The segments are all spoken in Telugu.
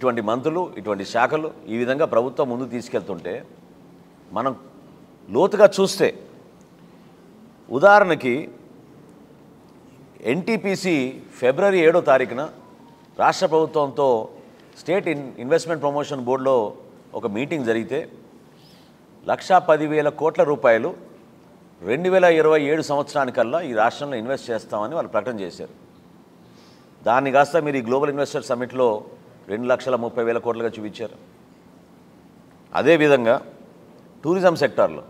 ఇటువంటి మంత్రులు ఇటువంటి శాఖలు ఈ విధంగా ప్రభుత్వం ముందు తీసుకెళ్తుంటే మనం లోతుగా చూస్తే ఉదాహరణకి ఎన్టీపీసీ ఫిబ్రవరి ఏడో తారీఖున రాష్ట్ర ప్రభుత్వంతో స్టేట్ ఇన్ ఇన్వెస్ట్మెంట్ ప్రమోషన్ బోర్డులో ఒక మీటింగ్ జరిగితే లక్షా పదివేల కోట్ల రూపాయలు రెండు వేల ఇరవై ఏడు సంవత్సరానికల్లా ఈ రాష్ట్రంలో ఇన్వెస్ట్ చేస్తామని వాళ్ళు ప్రకటన చేశారు దాన్ని కాస్త మీరు ఈ గ్లోబల్ ఇన్వెస్టర్ సమిట్లో రెండు లక్షల ముప్పై వేల కోట్లుగా చూపించారు అదేవిధంగా టూరిజం సెక్టార్లో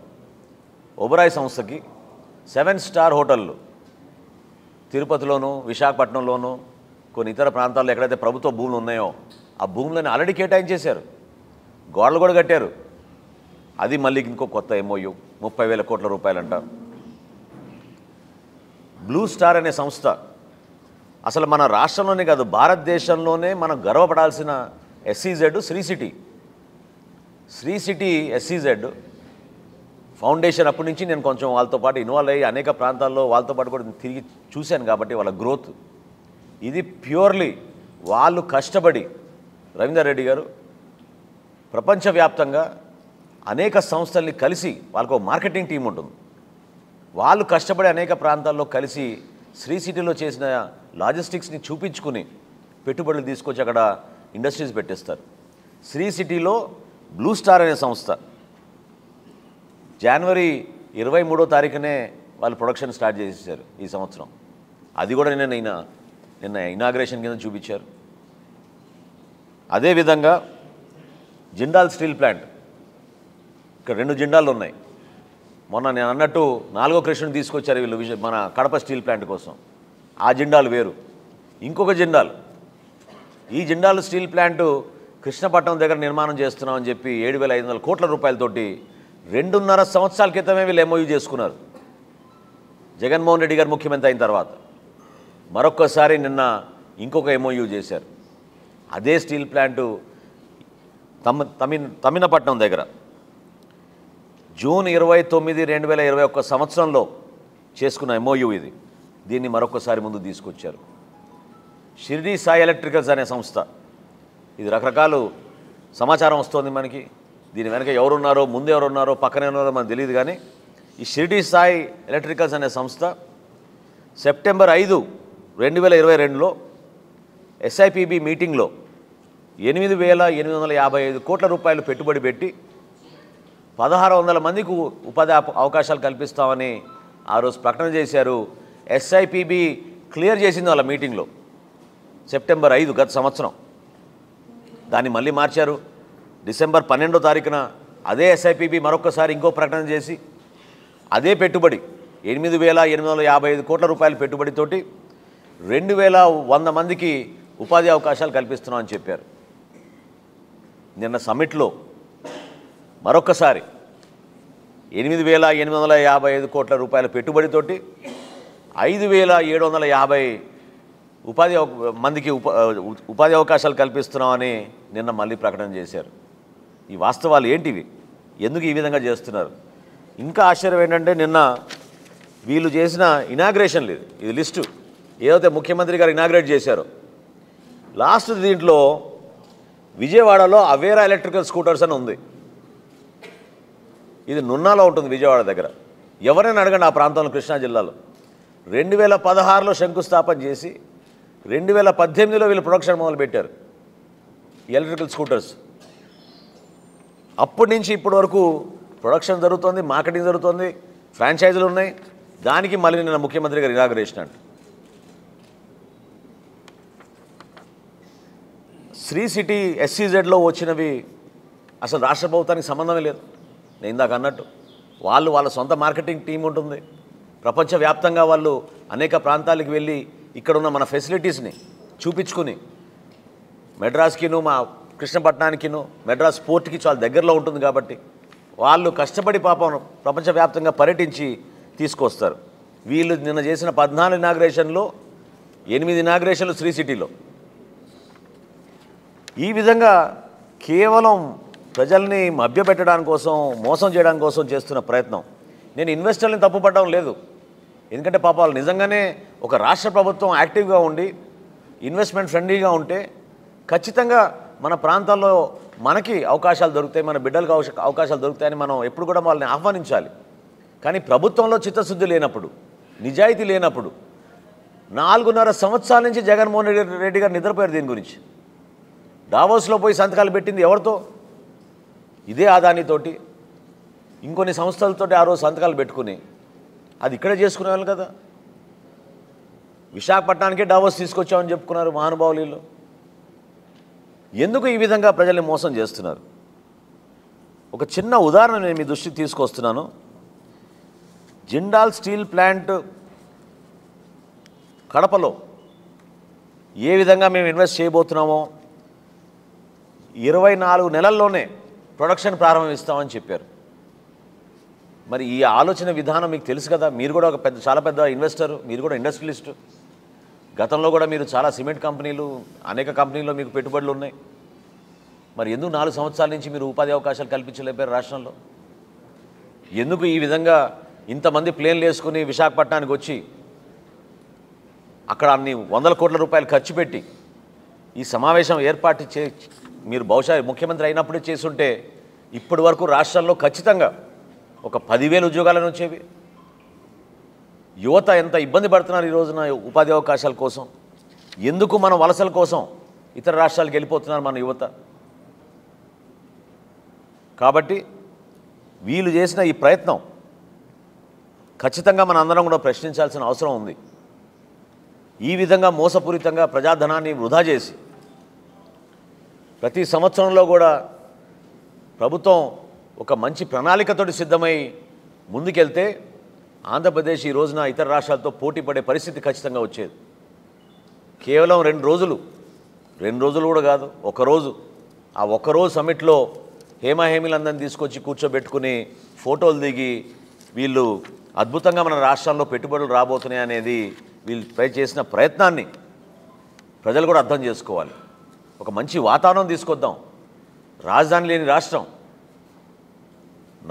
ఒబరాయ్ సంస్థకి సెవెన్ స్టార్ హోటళ్ళు తిరుపతిలోను విశాఖపట్నంలోను కొన్ని ఇతర ప్రాంతాల్లో ఎక్కడైతే ప్రభుత్వ భూములు ఉన్నాయో ఆ భూములను ఆల్రెడీ కేటాయించేశారు గోడలు కూడా కట్టారు అది మళ్ళీ ఇంకో కొత్త ఎంఓయు ముప్పై వేల కోట్ల రూపాయలు అంటారు బ్లూ స్టార్ అనే సంస్థ అసలు మన రాష్ట్రంలోనే కాదు భారతదేశంలోనే మనం గర్వపడాల్సిన SEZ e Sri City Sri City SEZ e foundation అప్పటి నుంచి నేను కొంచెం వాళ్ళతో పాటు ఇన్వాల్వ్ అయ్యి అనేక ప్రాంతాల్లో వాళ్ళతో పాటు కూడా తిరిగి చూశాను కాబట్టి వాళ్ళ గ్రోత్ ఇది ప్యూర్లీ వాళ్ళు కష్టపడి రవీందర్ రెడ్డి గారు ప్రపంచవ్యాప్తంగా అనేక సంస్థల్ని కలిసి వాళ్ళకు మార్కెటింగ్ టీం ఉంటుంది వాళ్ళు కష్టపడి అనేక ప్రాంతాల్లో కలిసి శ్రీ సిటీలో చేసిన లాజిస్టిక్స్ని చూపించుకుని పెట్టుబడులు తీసుకొచ్చి అక్కడ ఇండస్ట్రీస్ పెట్టేస్తారు శ్రీ సిటీలో బ్లూ స్టార్ అనే సంస్థ జనవరి ఇరవై మూడో తారీఖునే వాళ్ళు ప్రొడక్షన్ స్టార్ట్ చేసేసారు ఈ సంవత్సరం అది కూడా నిన్న నిన్న నిన్న ఇనాగ్రేషన్ కింద చూపించారు అదేవిధంగా జిండాల్ స్టీల్ ప్లాంట్ ఇక్కడ రెండు జిండాలు ఉన్నాయి మొన్న నేను అన్నట్టు నాలుగో కృష్ణుని తీసుకొచ్చారు వీళ్ళు విజయ మన కడప స్టీల్ ప్లాంట్ కోసం ఆ జెండాలు వేరు ఇంకొక జెండాలు ఈ జెండాలు స్టీల్ ప్లాంటు కృష్ణపట్నం దగ్గర నిర్మాణం చేస్తున్నామని చెప్పి ఏడు వేల ఐదు వందల కోట్ల రూపాయలతోటి రెండున్నర సంవత్సరాల క్రితమే వీళ్ళు ఎంఓయూ చేసుకున్నారు జగన్మోహన్ రెడ్డి గారు ముఖ్యమంత్రి అయిన తర్వాత మరొక్కసారి నిన్న ఇంకొక ఎంఓయూ చేశారు అదే స్టీల్ ప్లాంటు తమ తమిళ తమిళపట్నం దగ్గర జూన్ ఇరవై తొమ్మిది రెండు వేల ఇరవై ఒక్క సంవత్సరంలో చేసుకున్న ఎంఓయు ఇది దీన్ని మరొకసారి ముందు తీసుకొచ్చారు షిర్డీ సాయి ఎలక్ట్రికల్స్ అనే సంస్థ ఇది రకరకాలు సమాచారం వస్తుంది మనకి దీని వెనక ఎవరున్నారో ముందు ఎవరున్నారో పక్కనే ఉన్నారో మనకు తెలియదు కానీ ఈ షిర్డీ సాయి ఎలక్ట్రికల్స్ అనే సంస్థ సెప్టెంబర్ ఐదు రెండు వేల ఇరవై రెండులో ఎస్ఐపిబి మీటింగ్లో ఎనిమిది వేల ఎనిమిది వందల యాభై ఐదు కోట్ల రూపాయలు పెట్టుబడి పెట్టి పదహారు వందల మందికి ఉపాధి అవకాశాలు కల్పిస్తామని ఆ రోజు ప్రకటన చేశారు ఎస్ఐపిబి క్లియర్ చేసింది వాళ్ళ మీటింగ్లో సెప్టెంబర్ ఐదు గత సంవత్సరం దాన్ని మళ్ళీ మార్చారు డిసెంబర్ పన్నెండో తారీఖున అదే ఎస్ఐపిబి మరొకసారి ఇంకో ప్రకటన చేసి అదే పెట్టుబడి ఎనిమిది వేల ఎనిమిది వందల యాభై ఐదు కోట్ల రూపాయల పెట్టుబడితోటి రెండు వేల వంద మందికి ఉపాధి అవకాశాలు కల్పిస్తున్నామని చెప్పారు నిన్న సమిట్లో మరొకసారి ఎనిమిది వేల ఎనిమిది వందల యాభై ఐదు కోట్ల రూపాయల పెట్టుబడితోటి ఐదు వేల ఏడు వందల యాభై ఉపాధి మందికి ఉపాధి అవకాశాలు కల్పిస్తున్నామని నిన్న మళ్ళీ ప్రకటన చేశారు ఈ వాస్తవాలు ఏంటివి ఎందుకు ఈ విధంగా చేస్తున్నారు ఇంకా ఆశ్చర్యం ఏంటంటే నిన్న వీళ్ళు చేసిన ఇనాగ్రేషన్ లేదు ఇది లిస్టు ఏదైతే ముఖ్యమంత్రి గారు ఇనాగ్రేట్ చేశారో లాస్ట్ దీంట్లో విజయవాడలో అవేరా ఎలక్ట్రికల్ స్కూటర్స్ అని ఉంది ఇది నున్నాలో ఉంటుంది విజయవాడ దగ్గర ఎవరైనా అడగండి ఆ ప్రాంతంలో కృష్ణా జిల్లాలో రెండు వేల పదహారులో శంకుస్థాపన చేసి రెండు వేల పద్దెనిమిదిలో వీళ్ళు ప్రొడక్షన్ మొదలుపెట్టారు ఎలక్ట్రికల్ స్కూటర్స్ అప్పటి నుంచి ఇప్పటి వరకు ప్రొడక్షన్ జరుగుతుంది మార్కెటింగ్ జరుగుతుంది ఫ్రాంచైజీలు ఉన్నాయి దానికి మళ్ళీ నిన్న ముఖ్యమంత్రి గారు ఇనాగరేషన్ అంట శ్రీ సిటీ ఎస్సీజెడ్లో వచ్చినవి అసలు రాష్ట్ర ప్రభుత్వానికి సంబంధమే లేదు నేను ఇందాక అన్నట్టు వాళ్ళు వాళ్ళ సొంత మార్కెటింగ్ టీం ఉంటుంది ప్రపంచవ్యాప్తంగా వాళ్ళు అనేక ప్రాంతాలకు వెళ్ళి ఇక్కడ ఉన్న మన ఫెసిలిటీస్ని చూపించుకుని మెడ్రాస్కిను మా కృష్ణపట్నానికిను మెడ్రాస్ పోర్ట్కి చాలా దగ్గరలో ఉంటుంది కాబట్టి వాళ్ళు కష్టపడి పాపం ప్రపంచవ్యాప్తంగా పర్యటించి తీసుకొస్తారు వీళ్ళు నిన్న చేసిన పద్నాలుగు ఇనాగ్రేషన్లు ఎనిమిది ఇనాగ్రేషన్లు శ్రీ సిటీలో ఈ విధంగా కేవలం ప్రజల్ని మభ్యపెట్టడానికి కోసం మోసం చేయడానికి కోసం చేస్తున్న ప్రయత్నం నేను ఇన్వెస్టర్ని తప్పుపడడం లేదు ఎందుకంటే పాపాలు నిజంగానే ఒక రాష్ట్ర ప్రభుత్వం యాక్టివ్గా ఉండి ఇన్వెస్ట్మెంట్ ఫ్రెండ్లీగా ఉంటే ఖచ్చితంగా మన ప్రాంతాల్లో మనకి అవకాశాలు దొరుకుతాయి మన బిడ్డలకు అవకాశాలు దొరుకుతాయని మనం ఎప్పుడు కూడా వాళ్ళని ఆహ్వానించాలి కానీ ప్రభుత్వంలో చిత్తశుద్ధి లేనప్పుడు నిజాయితీ లేనప్పుడు నాలుగున్నర సంవత్సరాల నుంచి జగన్మోహన్ రెడ్డి గారు నిద్రపోయారు దీని గురించి డావోస్లో పోయి సంతకాలు పెట్టింది ఎవరితో ఇదే ఆదానితోటి ఇంకొన్ని సంస్థలతోటి ఆ రోజు సంతకాలు పెట్టుకుని అది ఇక్కడే చేసుకునేవాళ్ళు కదా విశాఖపట్నానికే డావోస్ తీసుకొచ్చామని చెప్పుకున్నారు మహానుభావులు ఎందుకు ఈ విధంగా ప్రజల్ని మోసం చేస్తున్నారు ఒక చిన్న ఉదాహరణ నేను మీ దృష్టికి తీసుకొస్తున్నాను జిండాల్ స్టీల్ ప్లాంట్ కడపలో ఏ విధంగా మేము ఇన్వెస్ట్ చేయబోతున్నామో ఇరవై నాలుగు నెలల్లోనే ప్రొడక్షన్ ప్రారంభిస్తామని చెప్పారు మరి ఈ ఆలోచన విధానం మీకు తెలుసు కదా మీరు కూడా ఒక పెద్ద చాలా పెద్ద ఇన్వెస్టర్ మీరు కూడా ఇండస్ట్రియలిస్ట్ గతంలో కూడా మీరు చాలా సిమెంట్ కంపెనీలు అనేక కంపెనీల్లో మీకు పెట్టుబడులు ఉన్నాయి మరి ఎందుకు నాలుగు సంవత్సరాల నుంచి మీరు ఉపాధి అవకాశాలు కల్పించలేపారు రాష్ట్రంలో ఎందుకు ఈ విధంగా ఇంతమంది ప్లేన్లు వేసుకుని విశాఖపట్నానికి వచ్చి అక్కడ అన్ని వందల కోట్ల రూపాయలు ఖర్చు పెట్టి ఈ సమావేశం ఏర్పాటు చే మీరు బహుశా ముఖ్యమంత్రి అయినప్పుడే చేస్తుంటే ఇప్పటి వరకు రాష్ట్రాల్లో ఖచ్చితంగా ఒక పదివేలు ఉద్యోగాలను వచ్చేవి యువత ఎంత ఇబ్బంది పడుతున్నారు ఈ రోజున ఉపాధి అవకాశాల కోసం ఎందుకు మనం వలసల కోసం ఇతర రాష్ట్రాలకు వెళ్ళిపోతున్నారు మన యువత కాబట్టి వీళ్ళు చేసిన ఈ ప్రయత్నం ఖచ్చితంగా మన అందరం కూడా ప్రశ్నించాల్సిన అవసరం ఉంది ఈ విధంగా మోసపూరితంగా ప్రజాధనాన్ని వృధా చేసి ప్రతి సంవత్సరంలో కూడా ప్రభుత్వం ఒక మంచి ప్రణాళికతోటి సిద్ధమై ముందుకెళ్తే ఆంధ్రప్రదేశ్ ఈ రోజున ఇతర రాష్ట్రాలతో పోటీ పడే పరిస్థితి ఖచ్చితంగా వచ్చేది కేవలం రెండు రోజులు రెండు రోజులు కూడా కాదు ఒకరోజు ఆ ఒక్కరోజు సమ్మిట్లో హేమహేమిలందరినీ తీసుకొచ్చి కూర్చోబెట్టుకుని ఫోటోలు దిగి వీళ్ళు అద్భుతంగా మన రాష్ట్రాల్లో పెట్టుబడులు రాబోతున్నాయి అనేది వీళ్ళు ట్రై చేసిన ప్రయత్నాన్ని ప్రజలు కూడా అర్థం చేసుకోవాలి ఒక మంచి వాతావరణం తీసుకొద్దాం రాజధాని లేని రాష్ట్రం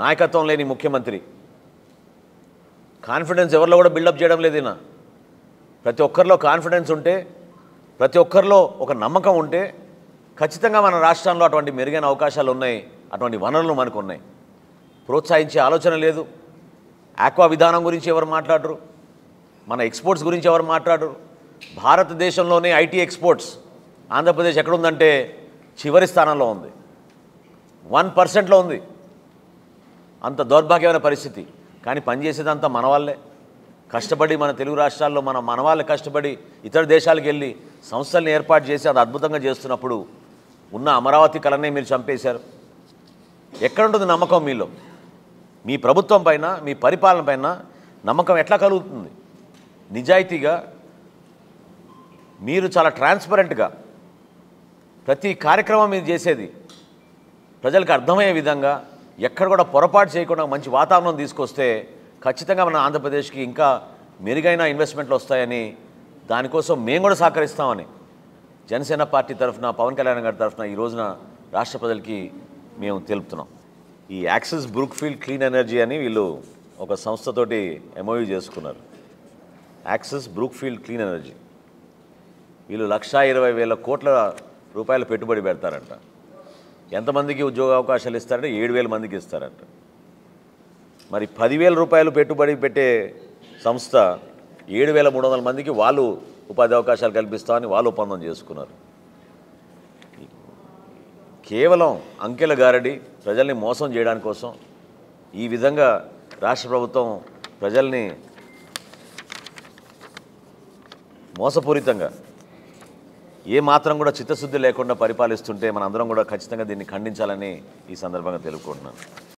నాయకత్వం లేని ముఖ్యమంత్రి కాన్ఫిడెన్స్ ఎవరిలో కూడా బిల్డప్ చేయడం లేదు ఈయన ప్రతి ఒక్కరిలో కాన్ఫిడెన్స్ ఉంటే ప్రతి ఒక్కరిలో ఒక నమ్మకం ఉంటే ఖచ్చితంగా మన రాష్ట్రంలో అటువంటి మెరుగైన అవకాశాలు ఉన్నాయి అటువంటి వనరులు మనకు ఉన్నాయి ప్రోత్సహించే ఆలోచన లేదు ఆక్వా విధానం గురించి ఎవరు మాట్లాడరు మన ఎక్స్పోర్ట్స్ గురించి ఎవరు మాట్లాడరు భారతదేశంలోనే ఐటీ ఎక్స్పోర్ట్స్ ఆంధ్రప్రదేశ్ ఎక్కడుందంటే చివరి స్థానంలో ఉంది వన్ పర్సెంట్లో ఉంది అంత దౌర్భాగ్యమైన పరిస్థితి కానీ పనిచేసేదంతా మన వాళ్ళే కష్టపడి మన తెలుగు రాష్ట్రాల్లో మన మనవాళ్ళు కష్టపడి ఇతర దేశాలకు వెళ్ళి సంస్థలను ఏర్పాటు చేసి అది అద్భుతంగా చేస్తున్నప్పుడు ఉన్న అమరావతి కళనే మీరు చంపేశారు ఎక్కడుంటుంది నమ్మకం మీలో మీ ప్రభుత్వం పైన మీ పరిపాలన పైన నమ్మకం ఎట్లా కలుగుతుంది నిజాయితీగా మీరు చాలా ట్రాన్స్పరెంట్గా ప్రతి కార్యక్రమం ఇది చేసేది ప్రజలకు అర్థమయ్యే విధంగా ఎక్కడ కూడా పొరపాటు చేయకుండా మంచి వాతావరణం తీసుకొస్తే ఖచ్చితంగా మన ఆంధ్రప్రదేశ్కి ఇంకా మెరుగైన ఇన్వెస్ట్మెంట్లు వస్తాయని దానికోసం మేము కూడా సహకరిస్తామని జనసేన పార్టీ తరఫున పవన్ కళ్యాణ్ గారి తరఫున ఈ రోజున రాష్ట్ర ప్రజలకి మేము తెలుపుతున్నాం ఈ యాక్సిస్ బ్రూక్ఫీల్డ్ క్లీన్ ఎనర్జీ అని వీళ్ళు ఒక సంస్థతోటి ఎంఓయూ చేసుకున్నారు యాక్సిస్ బ్రూక్ఫీల్డ్ క్లీన్ ఎనర్జీ వీళ్ళు లక్షా ఇరవై వేల కోట్ల రూపాయలు పెట్టుబడి పెడతారంట ఎంతమందికి ఉద్యోగ అవకాశాలు ఇస్తారంటే ఏడు వేల మందికి ఇస్తారంట మరి పదివేల రూపాయలు పెట్టుబడి పెట్టే సంస్థ ఏడు వేల మూడు వందల మందికి వాళ్ళు ఉపాధి అవకాశాలు కల్పిస్తామని వాళ్ళు ఒప్పందం చేసుకున్నారు కేవలం అంకెల గారడి ప్రజల్ని మోసం చేయడాని కోసం ఈ విధంగా రాష్ట్ర ప్రభుత్వం ప్రజల్ని మోసపూరితంగా ఏ మాత్రం కూడా చిత్తశుద్ధి లేకుండా పరిపాలిస్తుంటే మనందరం కూడా ఖచ్చితంగా దీన్ని ఖండించాలని ఈ సందర్భంగా తెలుపుకుంటున్నాను